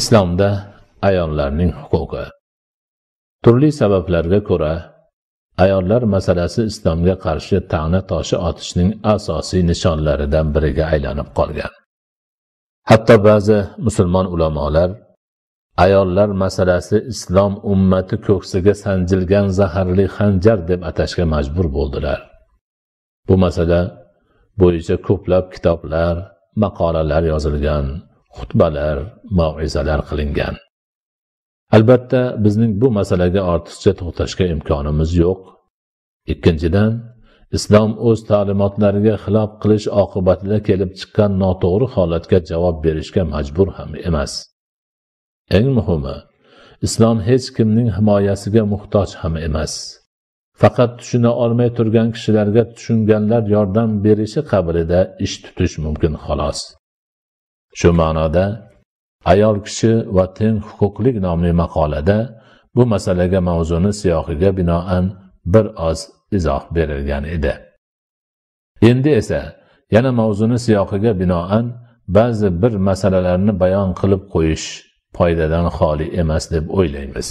islomda ayollarning huquqi turli sabablarga ko'ra ayollar masalasi islomga qarshi tana toshi otishning asosiy nishonlaridan biriga aylanib qolgan hatto ba'zi musulmon ulamolar ayollar masalasi islom ummati ko'ksiga sanjilgan zaharli xanjar deb atashga majbur bo'ldilar bu masala bo'yicha ko'plab kitoblar maqolalar yozilgan xutbalar mauizalar qilingan albatta bizning bu masalaga ortiqcha to'xtashga imkonimiz yo'q ikkinchidan islom o'z ta'limotlariga xilof qilish oqibatida kelib chiqqan noto'g'ri holatga javob berishga majbur ham emas eng muhimi islom hech kimning himoyasiga muhtoj ham emas faqat tushuna olmay turgan kishilarga tushunganlar yordam berishi qabilida ish tutish mumkin xolos shu ma'noda ayol kishi va teng huquqlik nomli maqolada bu masalaga mavzuni siyohiga binoan bir oz izoh berilgan edi endi esa yana mavzuni siyohiga binoan ba'zi bir masalalarni bayon qilib qo'yish foydadan xoli emas deb o'ylaymiz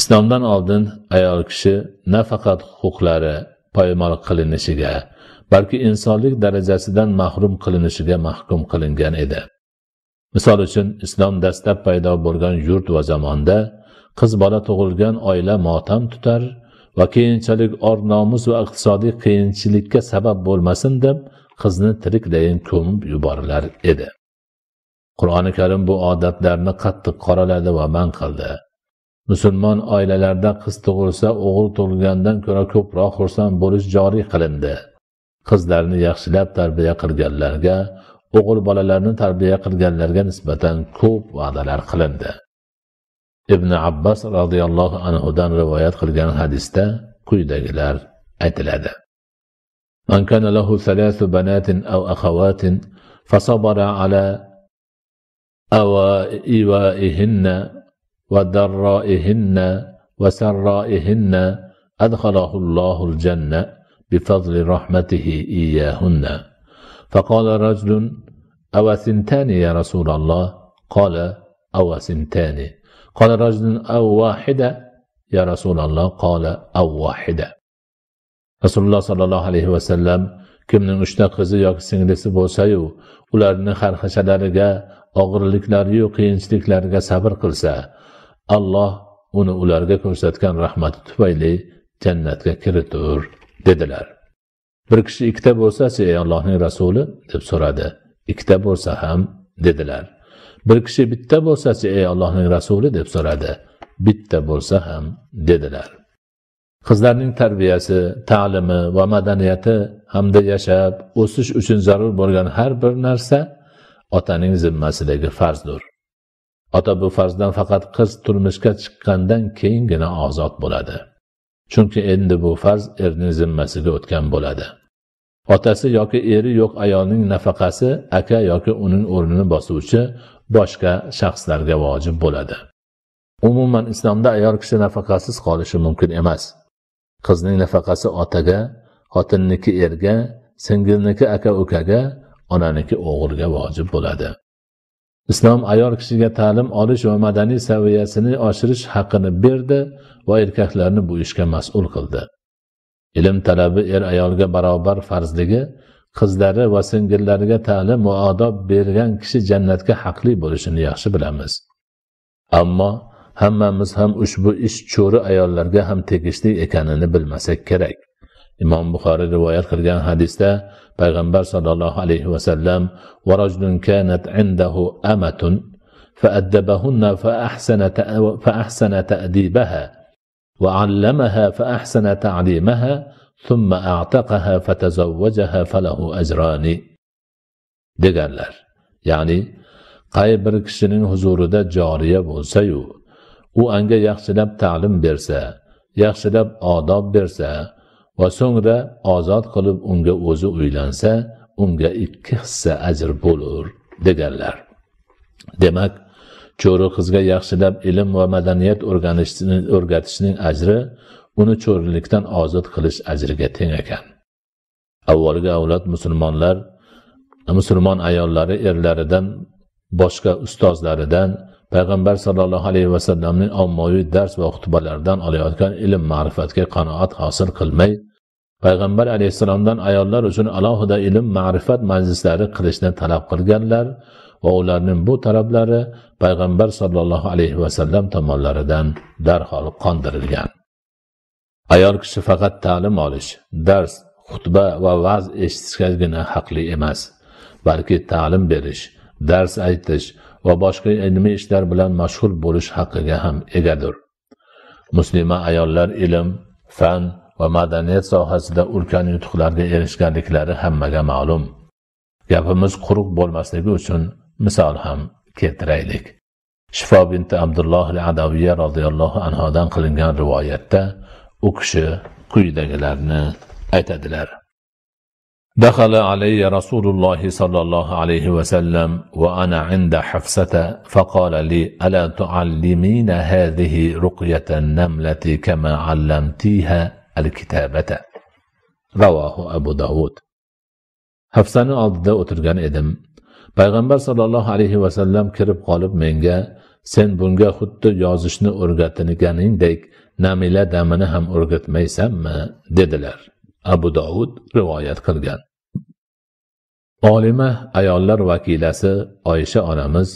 islomdan oldin ayol kishi nafaqat huquqlari poymol qilinishiga balki insonlik darajasidan mahrum qilinishiga mahkum qilingan edi misol uchun islom dastlab paydo bo'lgan yurt va zamonda qiz bola tug'ilgan oila motam tutar va keyinchalik or nomus va iqtisodiy qiyinchilikka sabab bo'lmasin deb qizni tiriklayin ko'mib yuborilar edi qur'oni karim bu odatlarni qattiq qoraladi va man qildi musulmon oilalarda qiz tug'ilsa o'g'il tug'ilgandan ko'ra ko'proq xursand bo'lish joriy qilindi qizlarni yaxshilab tarbiya qilganlarga o'g'il bolalarni tarbiya qilganlarga nisbatan ko'p va'dalar qilindi ibn abbos roziyallohu anhudan rivoyat qilgan hadisda quyidagilar aytiladi من كان له ثلاث بنات أو أخوات فصبر على أوائهن وضرائهن وسرائهن أدخله الله الجنة بفضل رحمته إياهن فقال رجل أو سنتان يا رسول الله قال أو سنتان قال رجل أو واحدة يا رسول الله قال أو واحدة رسول الله صلى الله عليه وسلم kimning uchta qizi yoki singlisi bo'lsayu ularni xarxashalariga og'irliklariyu qiyinchiliklariga sabr qilsa alloh uni ularga ko'rsatgan rahmati tufayli jannatga kiritur dedilar bir kishi ikkita bo'lsa ey allohning rasuli deb so'radi ikkita bo'lsa ham dedilar bir kishi bitta bo'lsa ey allohning rasuli deb so'radi bitta bo'lsa ham dedilar qizlarning tarbiyasi ta'limi va madaniyati hamda yashab o'sish uchun zarur bo'lgan har bir narsa otaning zimmasidagi farzdir ota bu farzdan faqat qiz turmushga chiqqandan keyingina ozod bo'ladi chunki endi bu farz erning zimmasiga o'tgan bo'ladi otasi yoki eri yo'q ayolning nafaqasi aka yoki uning o'rnini bosuvchi boshqa shaxslarga vojib bo'ladi umuman islomda ayol kishi nafaqasiz qolishi mumkin emas qizning nafaqasi otaga xotinniki erga singilniki aka ukaga onaniki o'g'ilga vojib bo'ladi islom ayol kishiga ta'lim olish va madaniy saviyasini oshirish haqqini berdi va erkaklarni bu ishga mas'ul qildi ilm talabi er ayolga barobar farzligi qizlari va singillariga ta'lim va odob bergan kishi jannatga haqli bo'lishini yaxshi bilamiz ammo hammamiz ham ushbu ish cho'ri ayollarga ham tegishli ekanini bilmasak kerak imom buxoriy rivoyat qilgan hadisda پیغمبر صلی الله علیه وسلم و رجل كانت عنده امة فأدبهن فأحسن فأحسن تأديبها وعلمها فأحسن تعليمها ثم أعتقها فتزوجها فله أجران deganlar ya'ni qay bir kishining huzurida joriya bo'lsayu u anga تعلم ta'lim bersa yaxshilab odob bersa va so'ngra ozod qilib unga o'zi uylansa unga ikki hissa ajr bo'lur deganlar demak cho'ri qizga yaxshilab ilm va madaniyat o'rgatishning ajri uni cho'rilikdan ozod qilish ajriga teng ekan avvalgi avlod musulmonlar musulmon ayollari erlaridan boshqa ustozlaridan payg'ambar sollallohu alayhi vasallamning ommaviy dars va xutbalaridan olayotgan ilm ma'rifatga qanoat hosil qilmay payg'ambar alayhissalomdan ayollar uchun alohida ilm ma'rifat majlislari qilishni talab qilganlar va ularning bu talablari payg'ambar sollallohu alayhi vasallam tomonlaridan darhol qondirilgan ayol kishi faqat ta'lim olish dars xutba va va'z eshitishgagina haqli emas balki ta'lim berish dars aytish va boshqa ilmiy ishlar bilan mashg'ul bo'lish haqqiga ham egadir muslima ayollar ilm fan va madaniyat sohasida ulkan yutuqlarga erishganliklari hammaga ma'lum gapimiz quruq bo'lmasligi uchun misol ham keltiraylik shifo binti abdulloh adaviya roziyallohu anhodan qilingan rivoyatda u kishi quyidagilarni aytadilar دخل علي رسول الله صلى الله عليه وسلم وأنا عند حفصة فقال لي ألا تعلمين هذه رقية النملة كما علمتيها الكتابة رواه abu داود hafsani oldida o'tirgan edim payg'ambar sollallohu alayhi vasallam kirib qolib menga sen bunga xuddi yozishni o'rgatganingdek namila damini ham o'rgatmaysanmi dedilar abu dovud rivoyat qilgan olima ayollar vakilasi oyisha onamiz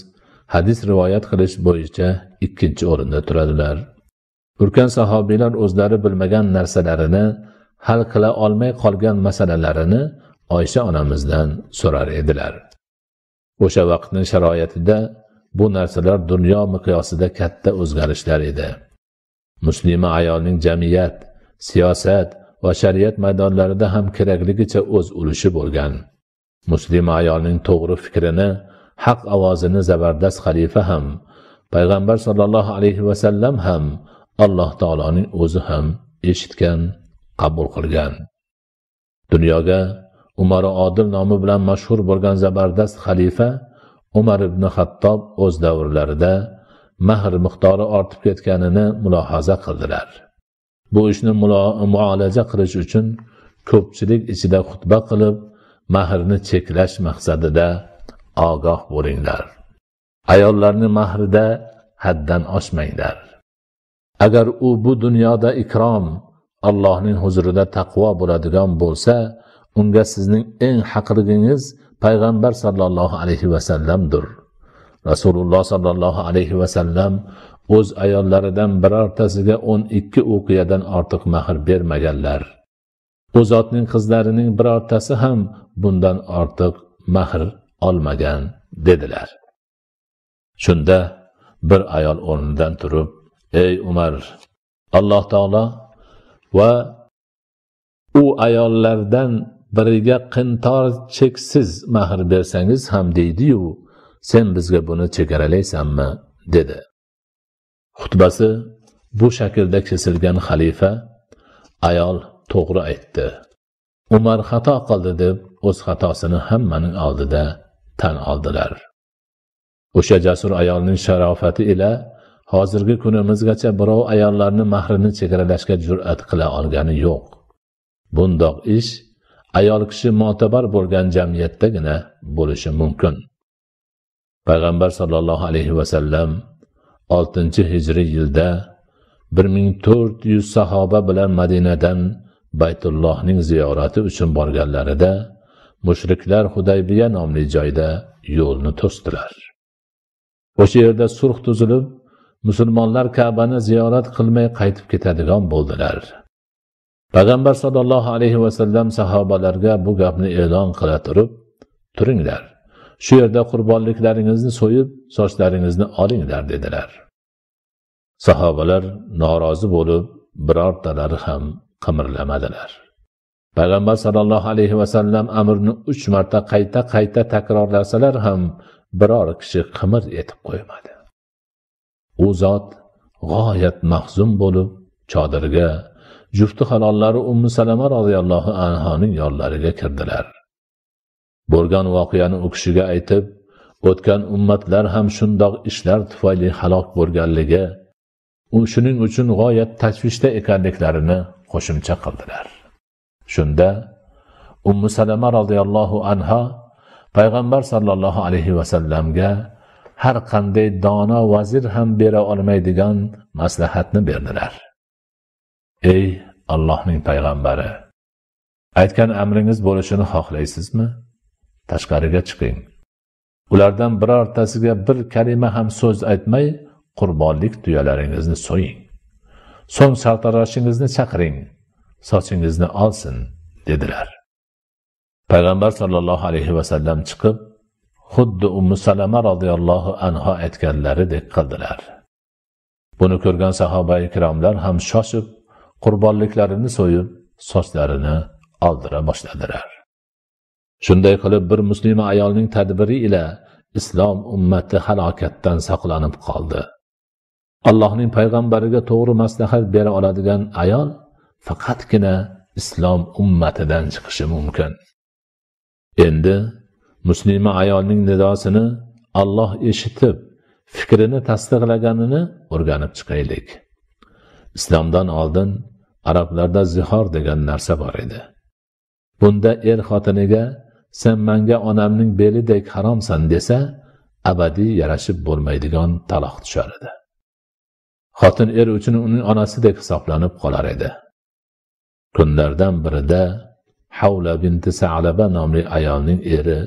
hadis rivoyat qilish bo'yicha ikkinchi o'rinda turadilar ulkan sahobiylar o'zlari bilmagan narsalarini hal qila olmay qolgan masalalarini oysha onamizdan so'rar edilar o'sha vaqtni sharoitida bu narsalar dunyo miqyosida katta o'zgarishlar edi muslima ayolning jamiyat siyosat va shariat maydonlarida ham kerakligicha o'z ulushi bo'lgan muslima ayolning to'g'ri fikrini haq ovozini zabardast xalifa ham payg'ambar sollallohu alayhi vasallam ham alloh taoloning o'zi ham eshitgan qabul qilgan dunyoga umari odil nomi bilan mashhur bo'lgan zabardast xalifa umar ibn hattob o'z davrlarida mahr miqdori ortib ketganini mulohaza qildilar bu ishni muolaja qilish uchun ko'pchilik ichida xutba qilib mahrni cheklash maqsadida ogoh bo'linglar ayollarni mahrida haddan oshmanglar agar u bu dunyoda ikrom allohning huzurida taqvo bo'ladigan bo'lsa unga sizning eng haqligingiz payg'ambar sollallohu alayhi vasallamdir rasululloh sollallohu alayhi vasallam o'z ayollaridan birortasiga o'n ikki o'qiyadan ortiq mahr bermaganlar u zotning qizlarining birortasi ham bundan ortiq mahr olmagan dedilar shunda bir ayol o'rnidan turib ey umar alloh taolo va u ayollardan biriga qintor cheksiz mahr bersangiz ham deydiyu sen bizga buni chegaralaysanmi dedi xutbasi bu shaklda kesilgan xalifa ayol to'g'ri aytdi umar xato qildi deb o'z xatosini hammaning oldida tan oldilar o'sha jasur ayolning sharofati ila hozirgi kunimizgacha birov ayollarni mahrini chegaralashga jur'at qila olgani yo'q bundoq ish ayol kishi mo'tabar bo'lgan jamiyatdagina bo'lishi mumkin payg'ambar sollallohu alayhi vasallam oltinchi hijriy yilda bir ming to'rt yuz sahoba bilan madinadan baytullohning ziyorati uchun borganlarida mushriklar hudaybiya nomli joyda yo'lni to'sdilar o'sha yerda sulh tuzilib musulmonlar kabani ziyorat qilmay qaytib ketadigan bo'ldilar payg'ambar sollallohu alayhi vasallam sahobalarga bu gapni e'lon qila turib turinglar shu yerda qurbonliklaringizni so'yib sochlaringizni olinglar dedilar sahobalar norozi bo'lib birortalari ham qimirlamadilar payg'ambar sollallohu alayhi vasallam amrni uch marta qayta qayta takrorlasalar ham biror kishi qimir etib qo'ymadi u zot g'oyat mahzun bo'lib chodirga jufti halollari ummi salama roziyallohu anhoning yonlariga kirdilar bo'lgan voqeani u kishiga aytib o'tgan ummatlar ham shundoq ishlar tufayli halok bo'lganligi u shuning uchun g'oyat tashvishda ekanliklarini qo'shimcha qildilar shunda ummu salama roziyallohu anha payg'ambar sollallohu alayhi vasallamga har qanday dono vazir ham bera olmaydigan maslahatni berdilar ey allohning payg'ambari aytgan amringiz bo'lishini xohlaysizmi tashqariga chiqing ulardan birortasiga bir kalima ham so'z aytmay qurbonlik tuyalaringizni so'ying so'ng sartaroshingizni chaqiring sochingizni olsin dedilar payg'ambar sollallohu alayhi vasallam chiqib xuddi ummu salama roziyallohu anhu aytganlaridek qildilar buni ko'rgan sahoba ikromlar ham shoshib qurbonliklarini so'yib sochlarini oldira boshladilar shunday qilib bir muslima ayolning tadbiri ila islom ummati halokatdan saqlanib qoldi allohning payg'ambariga to'g'ri maslahat bera oladigan ayol faqatgina islom ummatidan chiqishi mumkin endi muslima ayolning nidosini alloh eshitib fikrini tasdiqlaganini o'rganib chiqaylik islomdan oldin arablarda zihor degan narsa bor edi bunda er xotiniga sen manga onamning belidek haromsan desa abadiy yarashib bo'lmaydigan taloq tushar edi xotin er uchun uning onasidek hisoblanib qolar edi kunlardan birida havla binti salaba nomli ayolning eri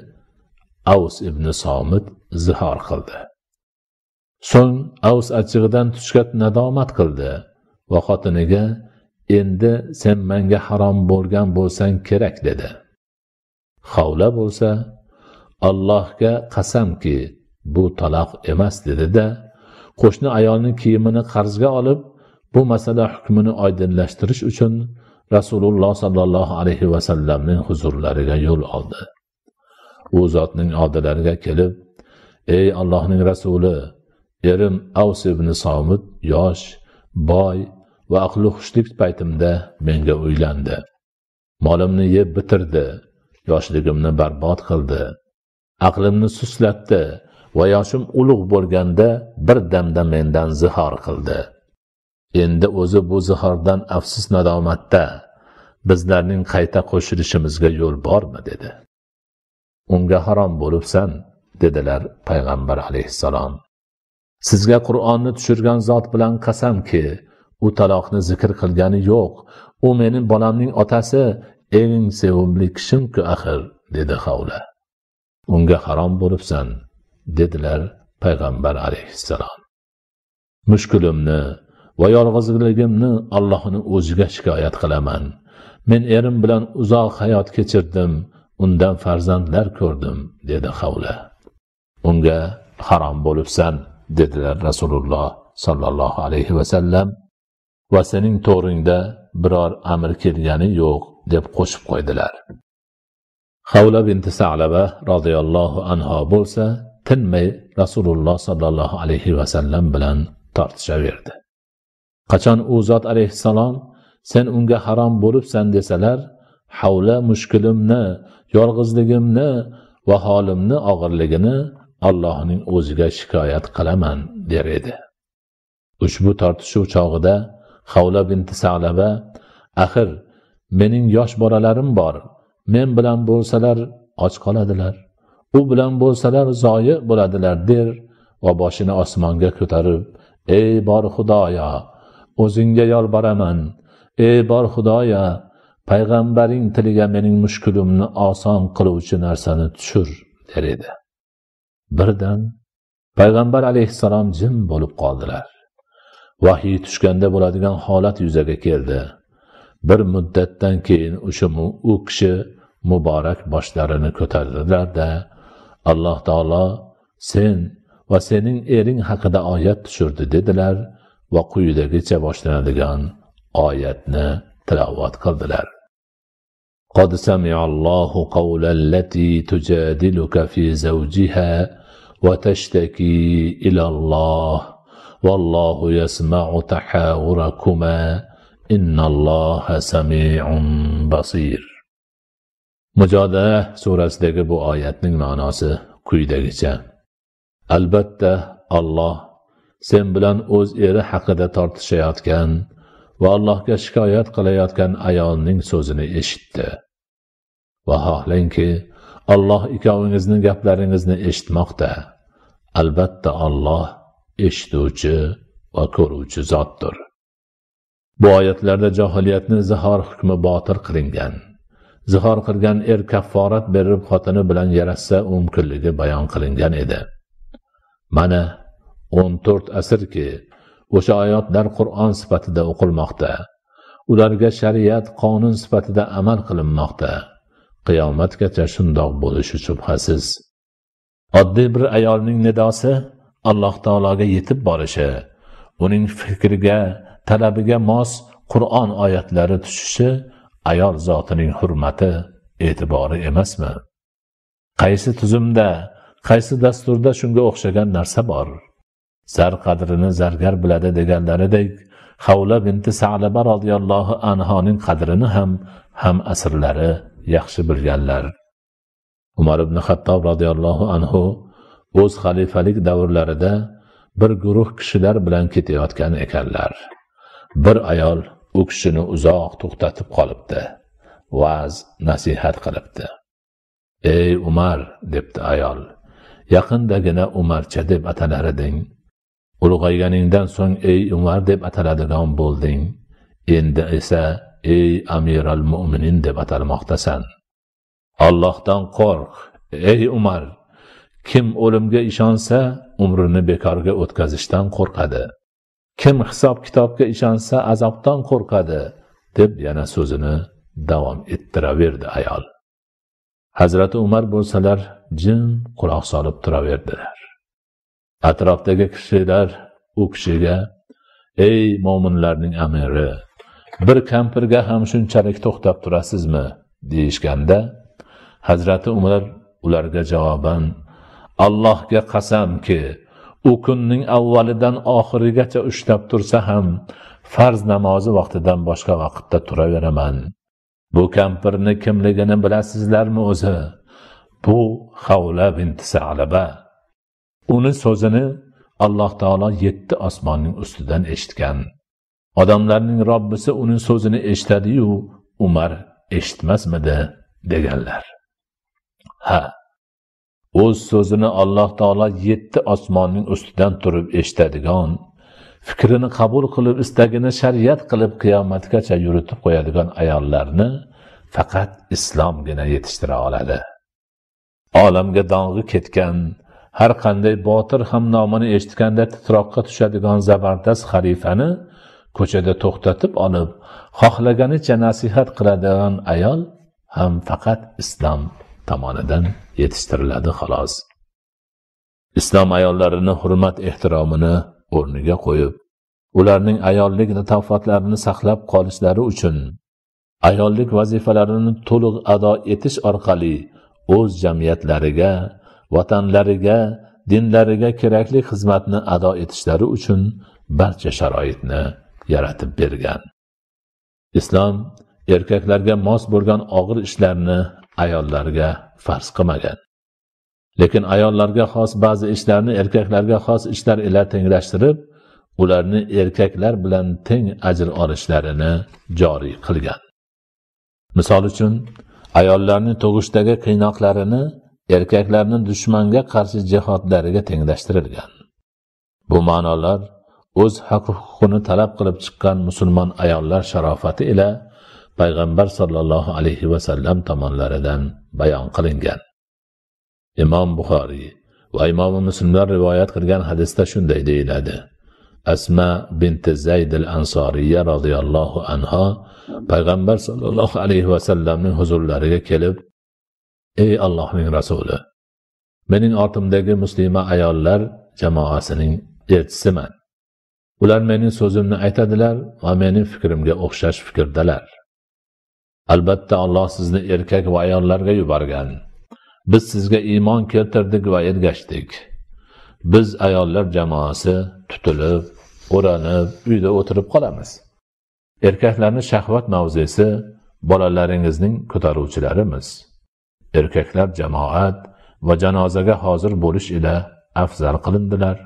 avs ibn somit zihor qildi so'ng avs achchig'idan tushgat nadomat qildi va xotiniga endi sen menga harom bo'lgan bo'lsang kerak dedi havla bo'lsa allohga qasamki bu taloq emas dedi da qo'shni ayolni kiyimini qarzga olib bu masala hukmini oydinlashtirish uchun rasululloh sollallohu alayhi vasallamning huzurlariga yo'l oldi u zotning oldilariga kelib ey allohning rasuli erim avs ibn somid yosh boy va aqli xushlik paytimda menga uylandi molimni yeb bitirdi yoshligimni barbod qildi aqlimni suslatdi va yoshim ulug' bo'lganda bir damda mendan zihor qildi endi o'zi bu zihordan afsus nadomatda bizlarning qayta qo'shilishimizga yo'l bormi dedi unga harom bo'libsan dedilar payg'ambar alayhissalom sizga qur'onni tushirgan zot bilan qasamki u taloqni zikr qilgani yo'q u meni bolamning otasi eng sevimli kishimku axir dedi havla unga harom bo'libsan dedilar payg'ambar alayhissalom mushkulimni va yolg'izligimni allohni o'ziga shikoyat qilaman men erim bilan uzoq hayot kechirdim undan farzandlar ko'rdim dedi havla unga harom bo'libsan dedilar rasululloh sollallohu alayhi vasallam va sening to'g'ringda biror amr kelgani yo'q deb qo'shib qo'ydilar havla binti salaba roziyallohu anho bo'lsa tinmay rasululloh sollallohu alayhi vasallam bilan tortishaverdi qachon u zot alayhissalom sen unga harom bo'libsan desalar havla mushkulimni yolg'izligimni va holimni og'irligini allohning o'ziga shikoyat qilaman der edi ushbu tortishuv chog'ida havla binti salaba axir mening yosh bolalarim bor men bilan bo'lsalar och qoladilar u bilan bo'lsalar zoyi bo'ladilar der va boshini osmonga ko'tarib ey bor xudoyo o'zingga yolboraman ey bor xudoyo payg'ambaring tiliga mening mushkulimni oson qiluvchi narsani tushir der edi birdan payg'ambar alayhissalom jim bo'lib qoldilar vahiy tushganda bo'ladigan holat yuzaga keldi bir muddatdan keyin o'sha u kishi muborak boshlarini ko'tardilarda alloh taolo sen va sening ering haqida oyat tushirdi dedilar va quyidagicha boshlanadigan oyatni tilovat qildilar قد سمع الله قول التي تجادلك في زوجها وتشتكي الى الله والله يسمع تحاوركما إن الله سميع بصير mujoda surasidagi bu oyatning ma'nosi quyidagicha albatta alloh sen bilan o'z eri haqida tortishayotgan va allohga shikoyat qilayotgan ayolning so'zini eshitdi vaholanki alloh ikkovingizni gaplaringizni eshitmoqda albatta olloh eshituvchi va ko'ruvchi zotdir bu oyatlarda johiliyatni zihor hukmi botir qilingan zihor qilgan er kafforat berib xotini bilan yarashsa mumkinligi bayon qilingan edi mana o'n to'rt asrki o'sha oyatlar qur'on sifatida o'qilmoqda ularga shariat qonun sifatida amal qilinmoqda qiyomatgacha shundoq bo'lishi shubhasiz oddiy bir ayolning nidosi alloh taologa yetib borishi uning fikriga talabiga mos qur'on oyatlari tushishi ayol zotining hurmati e'tibori emasmi qaysi tuzumda qaysi dasturda shunga o'xshagan narsa bor zar qadrini zargar biladi deganlaridek havla binti salaba roziyallohu anhoning qadrini ham ham asrlari yaxshi bilganlar umar ibn hattob roziyallohu anhu o'z xalifalik davrlarida bir guruh kishilar bilan ketayotgan ekanlar bir ayol u kishini uzoq to'xtatib qolibdi va'z nasihat qilibdi ey umar debdi ayol yaqindagina umarcha deb atalar eding ulg'ayganingdan so'ng ey umar deb ataladigan bo'lding endi esa ey amiral mo'minin deb atalmoqdasan allohdan qo'rq ey umar kim o'limga ishonsa umrini bekorga o'tkazishdan qo'rqadi kim hisob kitobga ishonsa azobdan qo'rqadi deb yana so'zini davom ettiraverdi ayol hazrati umar bo'lsalar jim quloq solib turaverdilar atrofdagi kishilar u kishiga ey mo'minlarning amiri bir kampirga ham shunchalik to'xtab turasizmi deyishganda hazrati umar ularga javoban allohga qasamki u kunning avvalidan oxirigacha ushlab tursa ham farz namozi vaqtidan boshqa vaqtda turaveraman bu kampirni kimligini bilasizlarmi o'zi bu havla binti salaba uni so'zini alloh taolo yetti osmonning ustidan eshitgan odamlarning robbisi uning so'zini eshitadiyu umar eshitmasmidi deganlar ha o'z so'zini alloh taolo yetti osmonning ustidan turib eshitadigan fikrini qabul qilib istagini shariat qilib qiyomatgacha yuritib qo'yadigan ayollarni faqat islomgina yetishtira oladi olamga dong'i ketgan har qanday botir ham nomini eshitganda titroqqa tushadigan zabardast xalifani ko'chada to'xtatib olib xohlaganicha nasihat qiladigan ayol ham faqat islom tomonidan yetishtiriladi xolos islom ayollarini hurmat ehtiromini o'rniga qo'yib ularning ayollik latofatlarini saqlab qolishlari uchun ayollik vazifalarini to'liq ado etish orqali o'z jamiyatlariga vatanlariga dinlariga kerakli xizmatni ado etishlari uchun barcha sharoitni yaratib bergan islom erkaklarga mos bo'lgan og'ir ishlarni ayollarga farz qilmagan lekin ayollarga xos ba'zi ishlarni erkaklarga xos ishlar ila tenglashtirib ularni erkaklar bilan teng ajr olishlarini joriy qilgan misol uchun ayollarni tug'ishdagi qiynoqlarini erkaklarni dushmanga qarshi jihodlariga tenglashtirilgan bu ma'nolar o'z haq huquqini talab qilib chiqqan musulmon ayollar sharofati ila payg'ambar sollallohu alayhi vasallam tomonlaridan bayon qilingan imom buxoriy va imomi muslimlar rivoyat qilgan hadisda shunday deyiladi asma binti zaydil al ansoriya roziyallohu anho payg'ambar sollallohu alayhi vasallamning huzurlariga kelib ey allohning rasuli mening ortimdagi muslima ayollar jamoasining elchisiman ular mening so'zimni aytadilar va mening fikrimga o'xshash fikrdalar albatta olloh sizni erkak va ayollarga yuborgan biz sizga iymon keltirdik va ergashdik biz ayollar jamoasi tutilib o'ranib uyda o'tirib qolamiz erkaklarni shahvat mavzesi bolalaringizning ko'taruvchilarimiz erkaklar jamoat va janozaga hozir bo'lish ila afzal qilindilar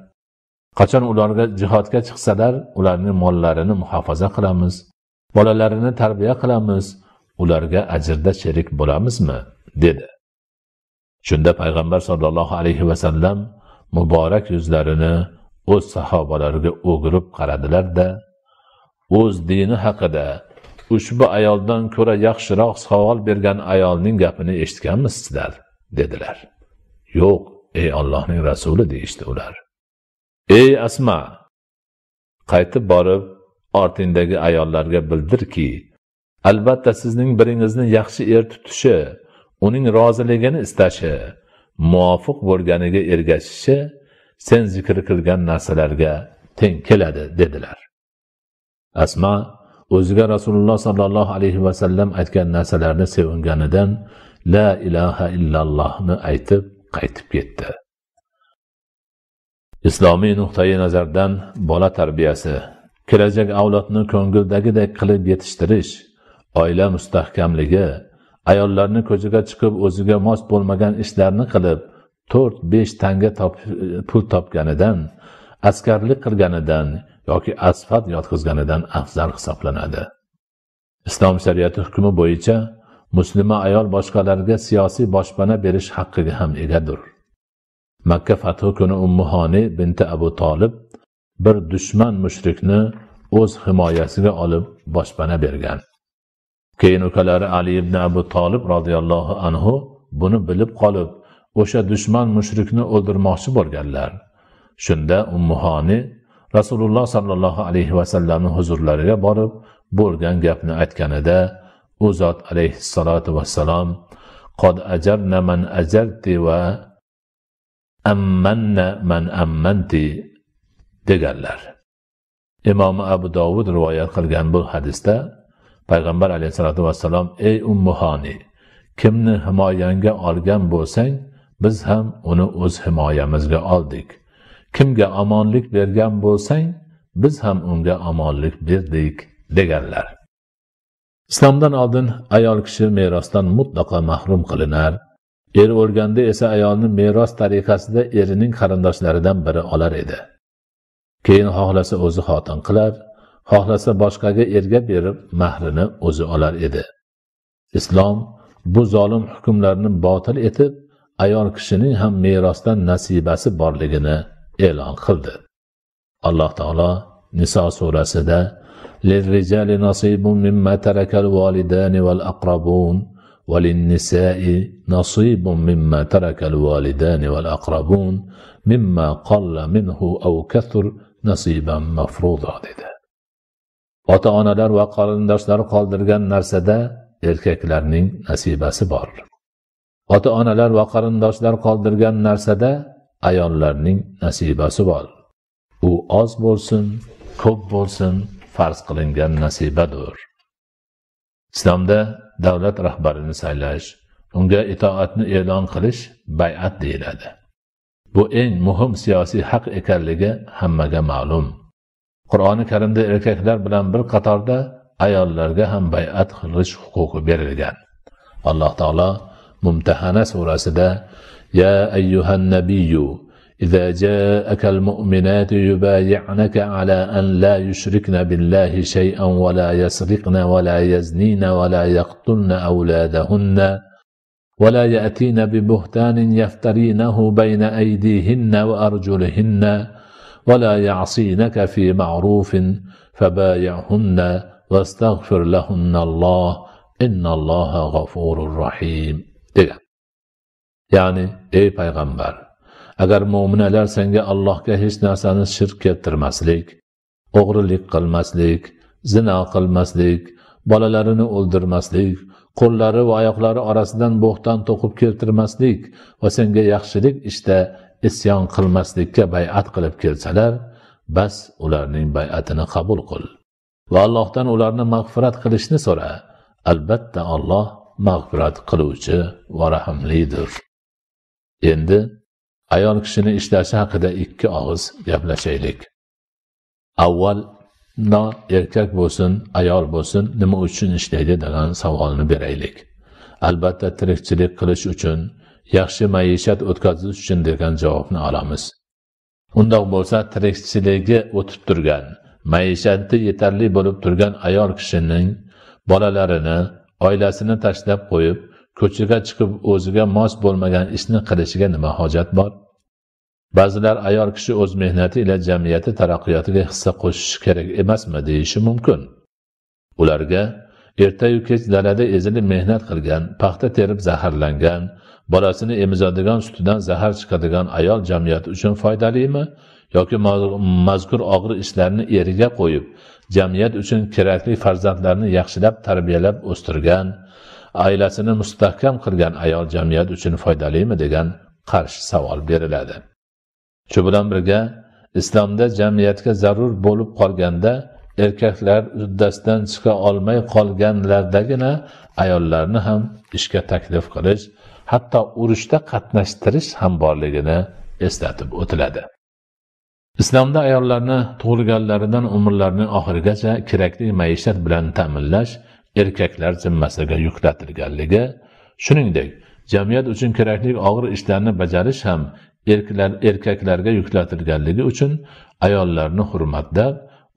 qachon ularga jihodga chiqsalar ularni mollarini muhofaza qilamiz bolalarini tarbiya qilamiz ularga ajrda sherik bo'lamizmi dedi shunda payg'ambar sollallohu alayhi vasallam muborak yuzlarini o'z sahobalariga o'girib qaradilarda o'z dini haqida ushbu ayoldan ko'ra yaxshiroq savol bergan ayolning gapini eshitganmisizlar dedilar yo'q ey ollohning rasuli deyishdi ular ey asma qaytib borib ortingdagi ayollarga bildirki albatta sizning biringizni yaxshi er tutishi uning roziligini istashi muvofiq bo'lganiga ergashishi sen zikr qilgan narsalarga teng keladi dedilar asma o'ziga rasululloh sollallohu alayhi vasallam aytgan narsalarni sevinganidan la ilaha illallohni aytib qaytib ketdi islomiy nuqtai nazardan bola tarbiyasi kelajak avlodni ko'ngildagidek qilib yetishtirish oila mustahkamligi ayollarni ko'chaga chiqib o'ziga mos bo'lmagan ishlarni qilib to'rt besh tanga top, pul topganidan askarlik qilganidan yoki asfalt yotqizganidan afzal hisoblanadi islom shariati hukmi bo'yicha muslima ayol boshqalarga siyosiy boshpana berish haqqiga ham egadir makka fathi kuni ummuhoni binti abu tolib bir dushman mushrikni o'z himoyasiga olib boshpana bergan keyin ukalari ali ibn abu tolib roziyallohu anhu buni bilib qolib o'sha dushman mushrikni o'ldirmoqchi bo'lganlar shunda ummuhoni rasululloh sollallohu alayhi vasallamni huzurlariga borib bo'lgan gapni aytganida u zot alayhissalotu vassalom qod ajarna man ajarti va ammanna man ammanti deganlar imom abu dovud rivoyat qilgan bu hadisda payg'ambar alayhissalotu vassalom ey ummuhoni kimni himoyangga olgan bo'lsang biz ham uni o'z himoyamizga oldik kimga omonlik bergan bo'lsang biz ham unga omonlik berdik deganlar islomdan oldin ayol kishi merosdan mutlaqo mahrum qilinar er o'lganda esa ayolni meros tariqasida erining qarindoshlaridan biri olar edi keyin xohlasa o'zi xotin qilar xohlasa boshqaga erga berib mahrini o'zi olar edi islom bu zolim hukmlarni botil etib ayol kishining ham merosdan nasibasi borligini e'lon qildi alloh taolo niso surasida للرجال نصيب مما ترك الوالدان والأقربون وللنساء نصيب مما ترك الوالدان والأقربون مما قل منه أو كثر نصيبا مفروضا dedi ota onalar va qarindoshlar qoldirgan narsada erkaklarning nasibasi bor ota onalar va qarindoshlar qoldirgan narsada ayollarning nasibasi bor u oz bo'lsin ko'p bo'lsin farz qilingan nasibadir islomda davlat rahbarini saylash unga itoatni e'lon qilish bay'at deyiladi bu eng muhim siyosiy haq ekanligi hammaga ma'lum qur'oni karimda erkaklar bilan bir qatorda ayollarga ham bay'at qilish huquqi berilgan alloh taolo mumtahana surasida ya ayyuhan nabiyyu إذا جاءك المؤمنات يبايعنك على أن لا يشركن بالله شيئا ولا يسرقن ولا يزنين ولا يقتلن أولادهن ولا يأتين ببهتان يفترينه بين أيديهن وأرجلهن ولا يعصينك في معروف فبايعهن واستغفر لهن الله إن الله غفور رحيم. يعني إيه پیغمبر agar mo'minalar senga allohga hech narsani shirk keltirmaslik o'g'rilik qilmaslik zino qilmaslik bolalarini o'ldirmaslik qo'llari va oyoqlari orasidan bo'xton to'qib keltirmaslik va senga yaxshilik ishda isyon qilmaslikka bay'at qilib kelsalar bas ularning bay'atini qabul qil va allohdan ularni mag'firat qilishni so'ra albatta olloh mag'firat qiluvchi va rahmlidir endi ayol kishini ishlashi haqida ikki og'iz gaplashaylik avval no erkak bo'lsin ayol bo'lsin nima uchun ishlaydi degan savolni beraylik albatta tirikchilik qilish uchun yaxshi maishat o'tkazish uchun degan javobni olamiz undoq bo'lsa tirikchiligi o'tib turgan maishati yetarli bo'lib turgan ayol kishining bolalarini oilasini tashlab qo'yib ko'chaga chiqib o'ziga mos bo'lmagan ishni qilishiga nima hojat bor ba'zilar ayol kishi o'z mehnati ila jamiyati taraqqiyotiga hissa qo'shishi kerak emasmi deyishi mumkin ularga ertayu kech dalada ezilib mehnat qilgan paxta terib zaharlangan bolasini emizadigan sutidan zahar chiqadigan ayol jamiyat uchun foydalimi yoki mazkur og'ir ishlarni eriga qo'yib jamiyat uchun kerakli farzandlarni yaxshilab tarbiyalab o'stirgan oilasini mustahkam qilgan ayol jamiyat uchun foydalimi degan qarshi savol beriladi shu bilan birga islomda jamiyatga zarur bo'lib qolganda erkaklar uddasidan chiqa olmay qolganlardagina ayollarni ham ishga taklif qilish hatto urushda qatnashtirish ham borligini eslatib o'tiladi islomda ayollarni tug'ilganlaridan umrlarining oxirigacha kerakli maishat bilan ta'minlash erkaklar zimmasiga yuklatilganligi shuningdek jamiyat uchun kerakli og'ir ishlarni bajarish ham erklar erkaklarga yuklatilganligi uchun ayollarni hurmatlab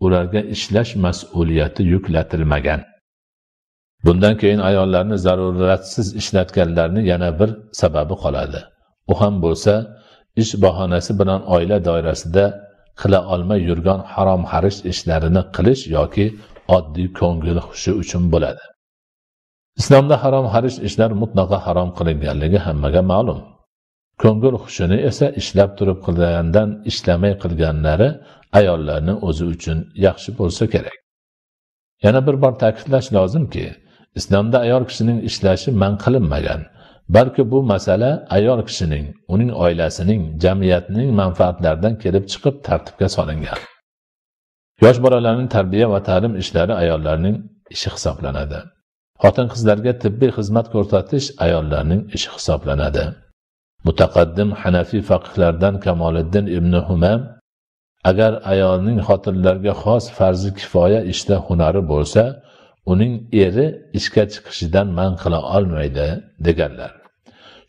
ularga ishlash mas'uliyati yuklatilmagan bundan keyin ayollarni zaruratsiz ishlatganlarni yana bir sababi qoladi u ham bo'lsa ish bahonasi bilan oila doirasida qila olmay yurgan harom xarish ishlarini qilish yoki oddiy ko'ngil hushi uchun bo'ladi islomda harom xarish ishlar mutlaqo harom qilinganligi hammaga ma'lum ko'ngil hushini esa ishlab turib qilgandan ishlamay qilganlari ayollarni o'zi uchun yaxshi bo'lsa kerak yana bir bor ta'kidlash lozimki islomda ayol kishining ishlashi man qilinmagan balki bu masala ayol kishining uning oilasining jamiyatning manfaatlaridan kelib chiqib tartibga solingan yosh bolalarning tarbiya va ta'lim ishlari ayollarning ishi hisoblanadi xotin qizlarga tibbiy xizmat ko'rsatish ayollarning ishi hisoblanadi mutaqaddim hanafiy faqihlardan kamoliddin ibn humam agar ayolning xotinlarga xos farzi kifoya ishda hunari bo'lsa uning eri ishga chiqishidan man qila olmaydi deganlar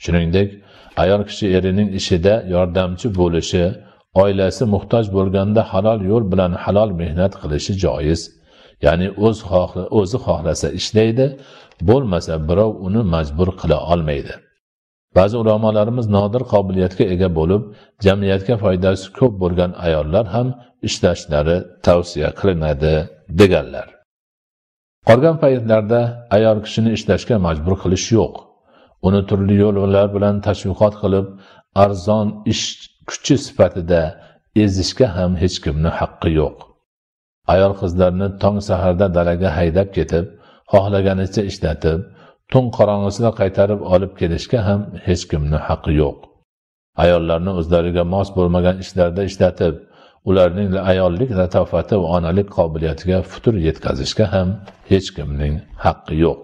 shuningdek ayol kishi erining ishida yordamchi bo'lishi oilasi muhtoj bo'lganda halol yo'l bilan halol mehnat qilishi joiz ya'ni o'z xohla o'zi xohlasa ishlaydi bo'lmasa birov uni majbur qila olmaydi ba'zi ulamolarimiz nodir qobiliyatga ega bo'lib jamiyatga foydasi ko'p bo'lgan ayollar ham ishlashlari tavsiya qilinadi deganlar qolgan paytlarda ayol kishini ishlashga majbur qilish yo'q uni turli yo'llar bilan tashviqot qilib arzon ish kuchi sifatida ezishga ham hech kimni haqqi yo'q ayol qizlarni tong saharda dalaga haydab ketib xohlaganicha ishlatib tun qorong'isida qaytarib olib kelishga ham hech kimni haqqi yo'q ayollarni o'zlariga mos bo'lmagan ishlarda ishlatib ularning ayollik latofati va onalik qobiliyatiga futur yetkazishga ham hech kimning haqqi yo'q